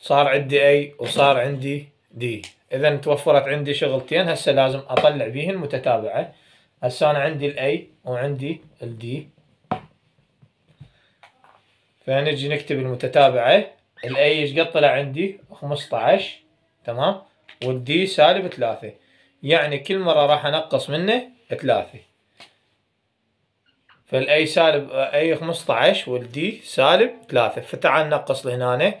صار عندي اي وصار عندي دي اذا توفرت عندي شغلتين هسه لازم اطلع بيهن متتابعه هسه انا عندي الاي وعندي الدي فنجي نكتب المتتابعه الاي ايش قد طلع عندي 15 تمام والدي سالب 3 يعني كل مره راح انقص منه 3 فالاي سالب اي 15 والدي سالب 3 فتعال نقص لهنا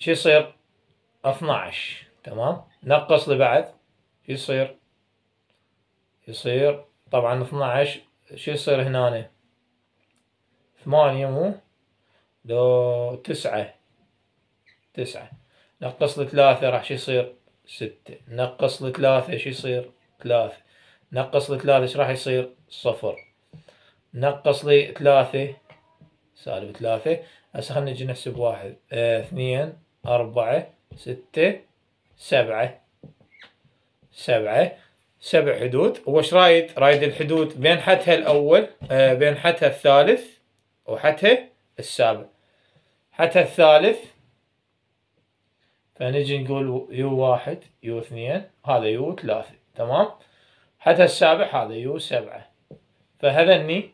شو يصير 12 تمام نقص لبعض شو يصير يصير طبعا 12 شو يصير هنا ثمانية مو لو تسعة تسعة نقص لثلاثة راح شو يصير ستة نقص لثلاثة شو يصير ثلاثة نقص لثلاثة ايش راح يصير صفر نقص لي ثلاثة سالب ثلاثة هسه خلينا نجي نحسب واحد آه، اثنين أربعة ستة سبعة سبعة سبع حدود وش رايد رايد الحدود بين حتها الأول آه، بين حتها الثالث وحدها السابع حتها الثالث فنجي نقول يو واحد يو اثنين هذا يو ثلاثة تمام حتى السابع هذا يو سبعة فهذني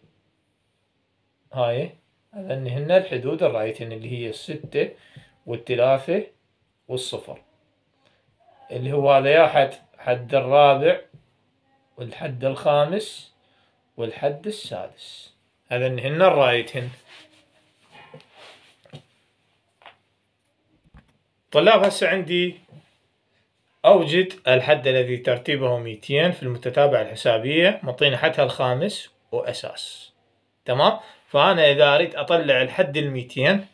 هاي هذني هن الحدود الرايتين اللي هي الستة والتلافة والصفر اللي هو هذا يا حد حد الرابع والحد الخامس والحد السادس هذا هن الرايتهن طلاب هسه عندي أوجد الحد الذي ترتيبه 200 في المتتابعة الحسابية معطينا حدها الخامس وأساس تمام فأنا إذا أريد أطلع الحد ال 200